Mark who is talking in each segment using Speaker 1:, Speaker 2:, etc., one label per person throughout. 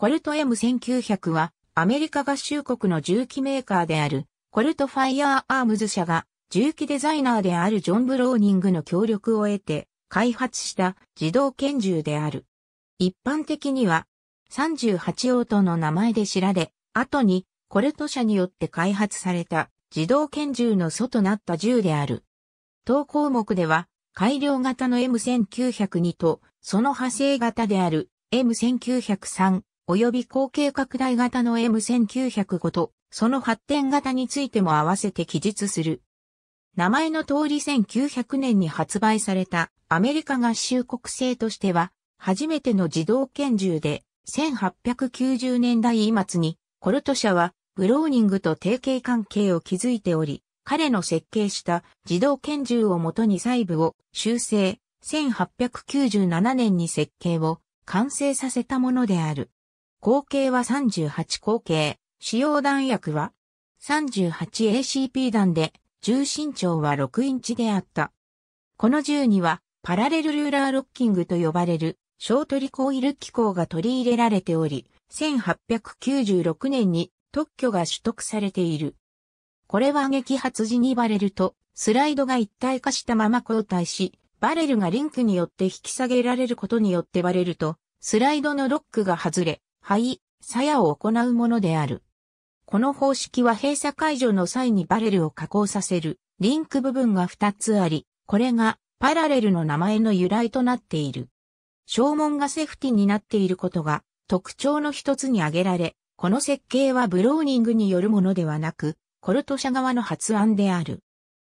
Speaker 1: コルト M1900 はアメリカ合衆国の銃器メーカーであるコルトファイアーアームズ社が銃器デザイナーであるジョン・ブローニングの協力を得て開発した自動拳銃である。一般的には38オートの名前で知られ、後にコルト社によって開発された自動拳銃の祖となった銃である。当項目では改良型の M1902 とその派生型である M1903 及び後継拡大型の M1905 と、その発展型についても合わせて記述する。名前の通り1900年に発売されたアメリカ合衆国製としては、初めての自動拳銃で、1890年代末に、コルト社は、ブローニングと提携関係を築いており、彼の設計した自動拳銃をもとに細部を修正、1897年に設計を完成させたものである。口径は38口径、使用弾薬は 38ACP 弾で、重心長は6インチであった。この銃には、パラレルルーラーロッキングと呼ばれる、小トリコイル機構が取り入れられており、1896年に特許が取得されている。これは撃発時にバレルとスライドが一体化したまま交代し、バレルがリンクによって引き下げられることによってバレるとスライドのロックが外れ、肺、鞘を行うものである。この方式は閉鎖解除の際にバレルを加工させるリンク部分が2つあり、これがパラレルの名前の由来となっている。正門がセフティになっていることが特徴の一つに挙げられ、この設計はブローニングによるものではなく、コルト社側の発案である。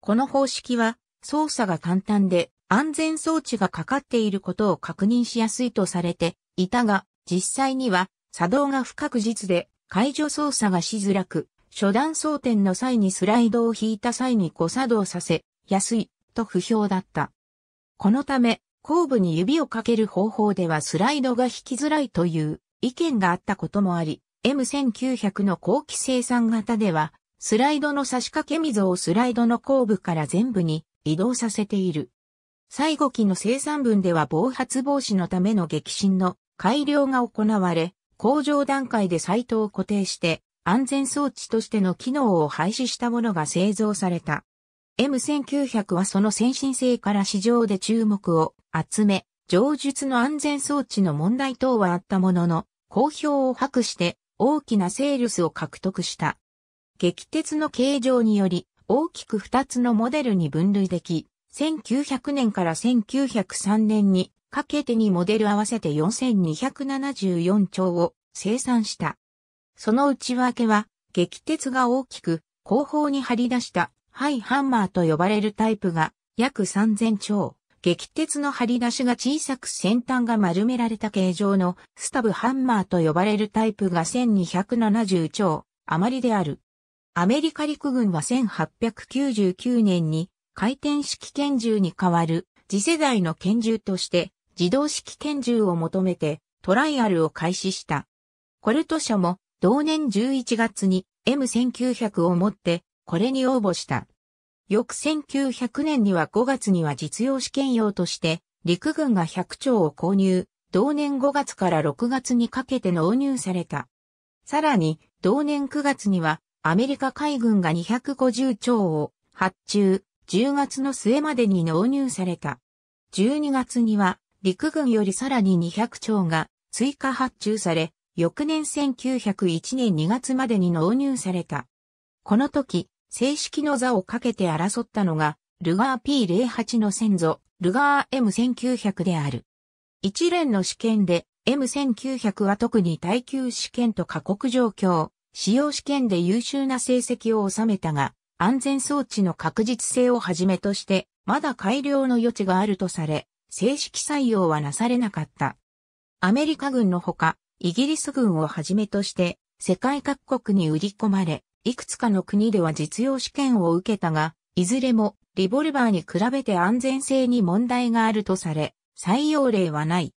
Speaker 1: この方式は操作が簡単で安全装置がかかっていることを確認しやすいとされていたが、実際には作動が不確実で解除操作がしづらく、初段装填の際にスライドを引いた際に誤作動させ、安い、と不評だった。このため、後部に指をかける方法ではスライドが引きづらいという意見があったこともあり、M1900 の後期生産型では、スライドの差し掛け溝をスライドの後部から全部に移動させている。最後期の生産分では暴発防止のための激震の改良が行われ、工場段階でサイトを固定して安全装置としての機能を廃止したものが製造された。M1900 はその先進性から市場で注目を集め、上述の安全装置の問題等はあったものの、好評を博して大きなセールスを獲得した。激鉄の形状により大きく2つのモデルに分類でき、1900年から1903年にかけてにモデル合わせて4274丁を生産した。その内訳は、激鉄が大きく、後方に張り出した、ハイハンマーと呼ばれるタイプが、約3000丁。激鉄の張り出しが小さく先端が丸められた形状のスタブハンマーと呼ばれるタイプが1270兆余りである。アメリカ陸軍は1899年に回転式拳銃に代わる次世代の拳銃として自動式拳銃を求めてトライアルを開始した。コルト社も同年11月に M1900 を持ってこれに応募した。翌1900年には5月には実用試験用として陸軍が100兆を購入、同年5月から6月にかけて納入された。さらに同年9月にはアメリカ海軍が250兆を発注、10月の末までに納入された。12月には陸軍よりさらに200丁が追加発注され、翌年1901年2月までに納入された。この時、正式の座をかけて争ったのが、ルガー P08 の先祖、ルガー M1900 である。一連の試験で M1900 は特に耐久試験と過酷状況、使用試験で優秀な成績を収めたが、安全装置の確実性をはじめとして、まだ改良の余地があるとされ、正式採用はなされなかった。アメリカ軍のほか、イギリス軍をはじめとして、世界各国に売り込まれ、いくつかの国では実用試験を受けたが、いずれもリボルバーに比べて安全性に問題があるとされ、採用例はない。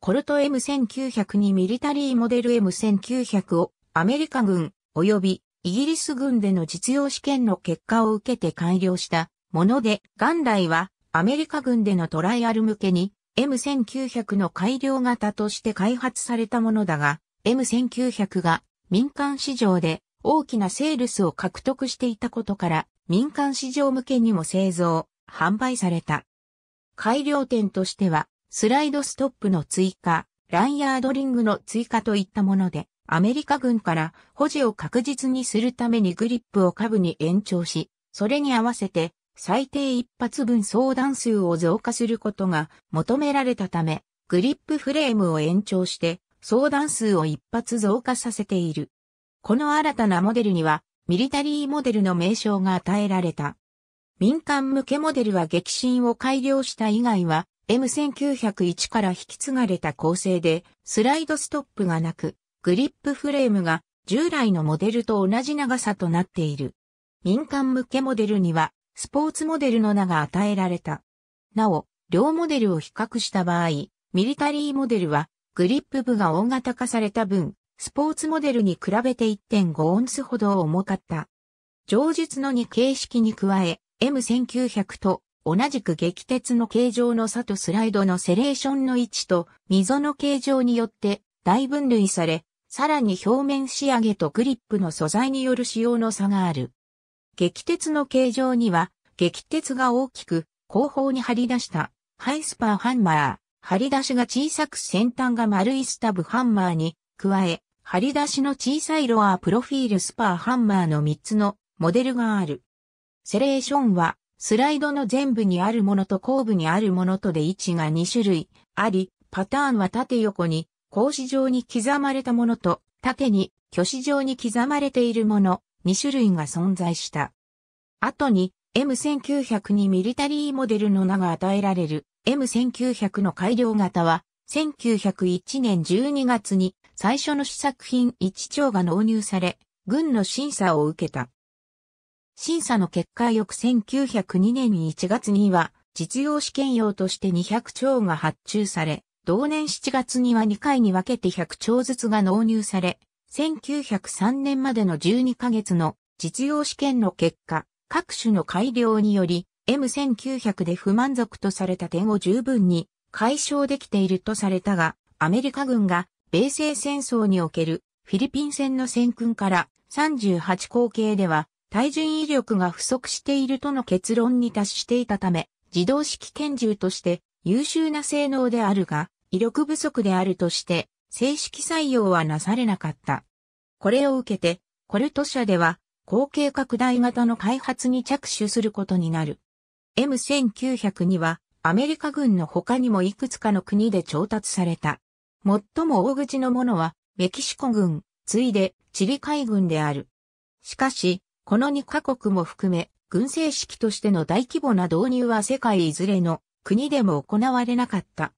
Speaker 1: コルト M1900 にミリタリーモデル M1900 をアメリカ軍及びイギリス軍での実用試験の結果を受けて改良したもので、元来はアメリカ軍でのトライアル向けに M1900 の改良型として開発されたものだが、M1900 が民間市場で大きなセールスを獲得していたことから民間市場向けにも製造、販売された。改良点としてはスライドストップの追加、ランヤードリングの追加といったもので、アメリカ軍から保持を確実にするためにグリップを下部に延長し、それに合わせて最低一発分相談数を増加することが求められたため、グリップフレームを延長して相談数を一発増加させている。この新たなモデルには、ミリタリーモデルの名称が与えられた。民間向けモデルは激震を改良した以外は、M1901 から引き継がれた構成で、スライドストップがなく、グリップフレームが従来のモデルと同じ長さとなっている。民間向けモデルには、スポーツモデルの名が与えられた。なお、両モデルを比較した場合、ミリタリーモデルは、グリップ部が大型化された分、スポーツモデルに比べて1.5オンスほど重かった。上述の2形式に加え、M1900 と同じく激鉄の形状の差とスライドのセレーションの位置と溝の形状によって大分類され、さらに表面仕上げとグリップの素材による仕様の差がある。激鉄の形状には、激鉄が大きく、後方に張り出した、ハイスパーハンマー、張り出しが小さく先端が丸いスタブハンマーに、加え、張り出しの小さいロアープロフィールスパーハンマーの3つのモデルがある。セレーションは、スライドの全部にあるものと後部にあるものとで位置が2種類あり、パターンは縦横に、格子状に刻まれたものと、縦に、虚子状に刻まれているもの、2種類が存在した。後に M1900 にミリタリーモデルの名が与えられる M1900 の改良型は1901年12月に最初の試作品1丁が納入され、軍の審査を受けた。審査の結果翌1902年1月には実用試験用として200丁が発注され、同年7月には2回に分けて100丁ずつが納入され、1903年までの12ヶ月の実用試験の結果、各種の改良により、M1900 で不満足とされた点を十分に解消できているとされたが、アメリカ軍が米西戦争におけるフィリピン戦の戦訓から38口径では対人威力が不足しているとの結論に達していたため、自動式拳銃として優秀な性能であるが、威力不足であるとして、正式採用はなされなかった。これを受けて、コルト社では、後継拡大型の開発に着手することになる。M1900 には、アメリカ軍の他にもいくつかの国で調達された。最も大口のものは、メキシコ軍、次いで、チリ海軍である。しかし、この2カ国も含め、軍政式としての大規模な導入は世界いずれの国でも行われなかった。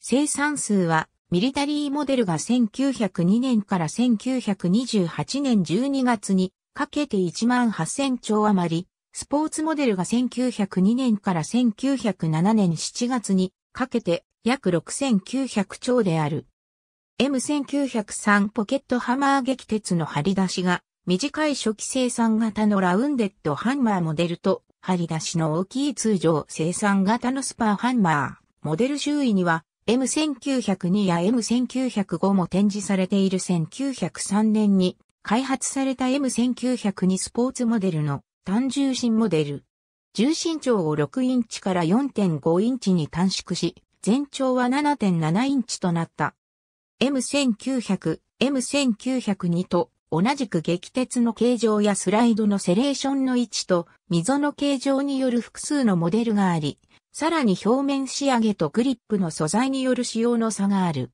Speaker 1: 生産数はミリタリーモデルが1902年から1928年12月にかけて1万8000兆余り、スポーツモデルが1902年から1907年7月にかけて約6900兆である。M1903 ポケットハマー撃鉄の張り出しが短い初期生産型のラウンデッドハンマーモデルと張り出しの大きい通常生産型のスパーハンマーモデル周囲には M1902 や M1905 も展示されている1903年に開発された M1902 スポーツモデルの単重心モデル。重心長を6インチから4.5インチに短縮し、全長は7.7インチとなった。M1900、M1902 と同じく激鉄の形状やスライドのセレーションの位置と溝の形状による複数のモデルがあり、さらに表面仕上げとグリップの素材による仕様の差がある。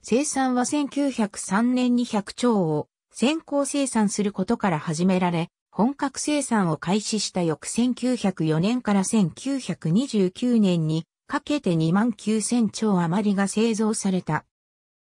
Speaker 1: 生産は1903年に100兆を先行生産することから始められ、本格生産を開始した翌1904年から1929年にかけて2万9000兆余りが製造された。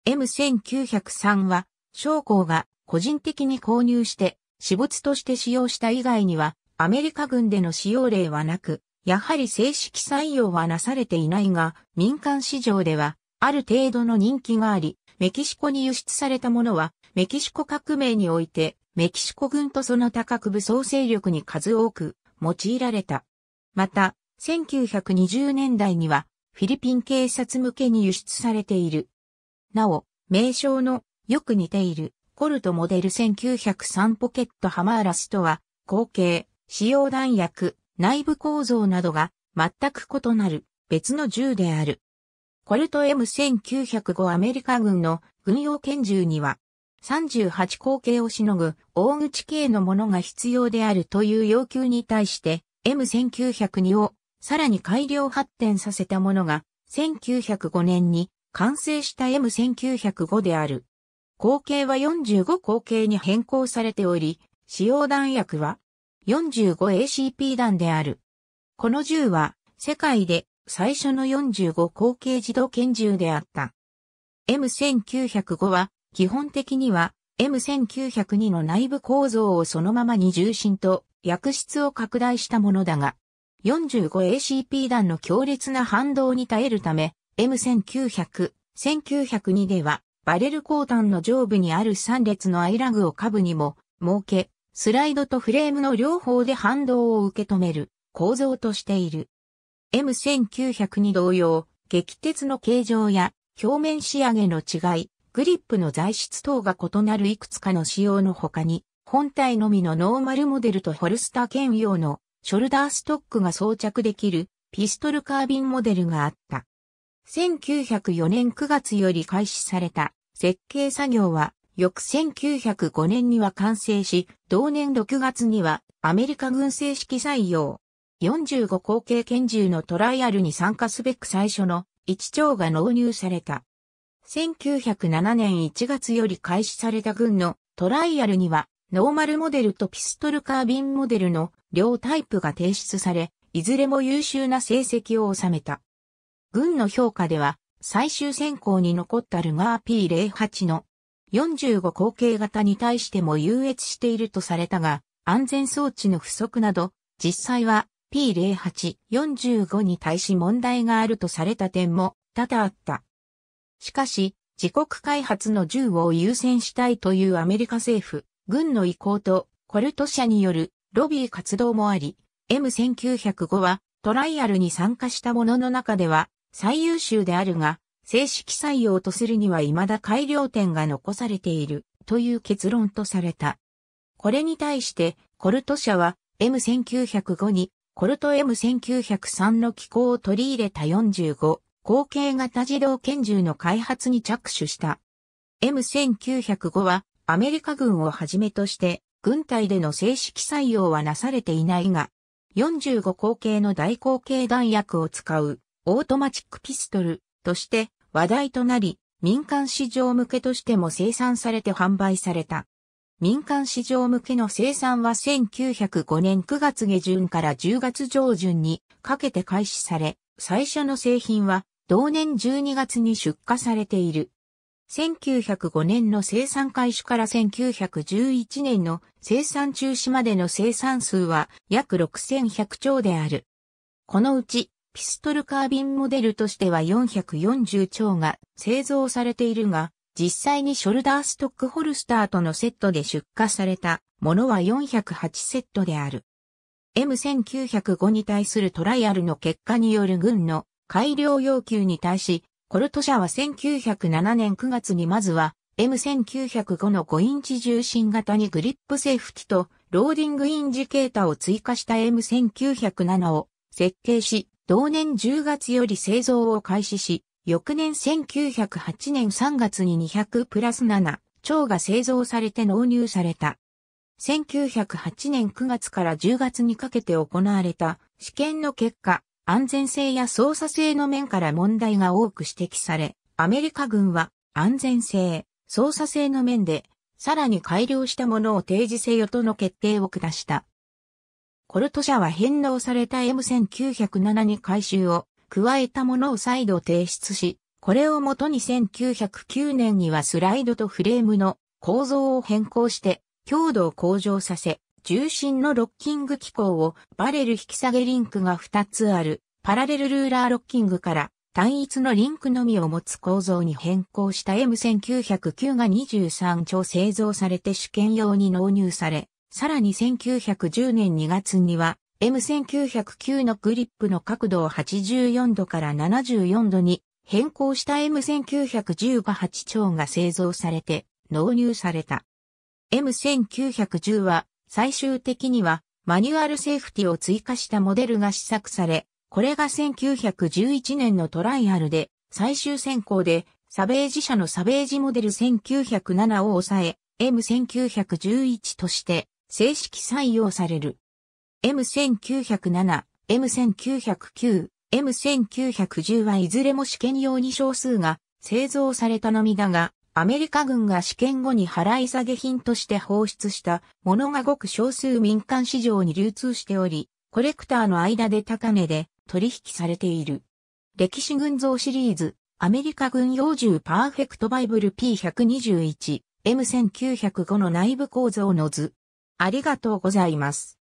Speaker 1: M1903 は、商工が個人的に購入して、私物として使用した以外には、アメリカ軍での使用例はなく、やはり正式採用はなされていないが、民間市場では、ある程度の人気があり、メキシコに輸出されたものは、メキシコ革命において、メキシコ軍とその他各武装勢力に数多く用いられた。また、1920年代には、フィリピン警察向けに輸出されている。なお、名称のよく似ているコルトモデル1903ポケットハマーラスとは、後継、使用弾薬、内部構造などが全く異なる別の銃である。コルト M1905 アメリカ軍の軍用拳銃には38口径をしのぐ大口径のものが必要であるという要求に対して M1902 をさらに改良発展させたものが1905年に完成した M1905 である。口径は45口径に変更されており、使用弾薬は 45ACP 弾である。この銃は世界で最初の45口径自動拳銃であった。M1905 は基本的には M1902 の内部構造をそのままに重心と薬室を拡大したものだが、45ACP 弾の強烈な反動に耐えるため、M1900、1902ではバレル鋼弾の上部にある3列のアイラグを下部にも設け、スライドとフレームの両方で反動を受け止める構造としている。M1900 に同様、激鉄の形状や表面仕上げの違い、グリップの材質等が異なるいくつかの仕様の他に、本体のみのノーマルモデルとホルスター兼用のショルダーストックが装着できるピストルカービンモデルがあった。1904年9月より開始された設計作業は翌1905年には完成し、同年6月にはアメリカ軍正式採用。45口径拳銃のトライアルに参加すべく最初の1丁が納入された。1907年1月より開始された軍のトライアルにはノーマルモデルとピストルカービンモデルの両タイプが提出され、いずれも優秀な成績を収めた。軍の評価では最終選考に残ったルガー P08 の45口径型に対しても優越しているとされたが、安全装置の不足など、実際は P0845 に対し問題があるとされた点も多々あった。しかし、自国開発の銃を優先したいというアメリカ政府、軍の意向とコルト社によるロビー活動もあり、M1905 はトライアルに参加したものの中では最優秀であるが、正式採用とするには未だ改良点が残されているという結論とされた。これに対してコルト社は M1905 にコルト M1903 の機構を取り入れた45後継型自動拳銃の開発に着手した。M1905 はアメリカ軍をはじめとして軍隊での正式採用はなされていないが、45口径の大口径弾薬を使うオートマチックピストルとして話題となり、民間市場向けとしても生産されて販売された。民間市場向けの生産は1905年9月下旬から10月上旬にかけて開始され、最初の製品は同年12月に出荷されている。1905年の生産開始から1911年の生産中止までの生産数は約6100兆である。このうちピストルカービンモデルとしては440丁が製造されているが、実際にショルダーストックホルスターとのセットで出荷されたものは408セットである。M1905 に対するトライアルの結果による軍の改良要求に対し、コルト社は1907年9月にまずは M1905 の5インチ重心型にグリップセーフティとローディングインジケータを追加した M1907 を設計し、同年10月より製造を開始し、翌年1908年3月に200プラス7、蝶が製造されて納入された。1908年9月から10月にかけて行われた試験の結果、安全性や操作性の面から問題が多く指摘され、アメリカ軍は安全性、操作性の面で、さらに改良したものを提示せよとの決定を下した。ポルト社は返納された M1907 に回収を加えたものを再度提出し、これをもとに1909年にはスライドとフレームの構造を変更して強度を向上させ、重心のロッキング機構をバレル引き下げリンクが2つあるパラレルルーラーロッキングから単一のリンクのみを持つ構造に変更した M1909 が23兆製造されて試験用に納入され、さらに1910年2月には M1909 のグリップの角度を84度から74度に変更した M1910 が8丁が製造されて納入された。M1910 は最終的にはマニュアルセーフティを追加したモデルが試作され、これが1911年のトライアルで最終選考でサベージ社のサベージモデル1907を抑え M1911 として正式採用される。M1907、M1909、M1910 はいずれも試験用に少数が製造されたのみだが、アメリカ軍が試験後に払い下げ品として放出したものがごく少数民間市場に流通しており、コレクターの間で高値で取引されている。歴史群像シリーズ、アメリカ軍用銃パーフェクトバイブル P121、M1905 の内部構造の図、ありがとうございます。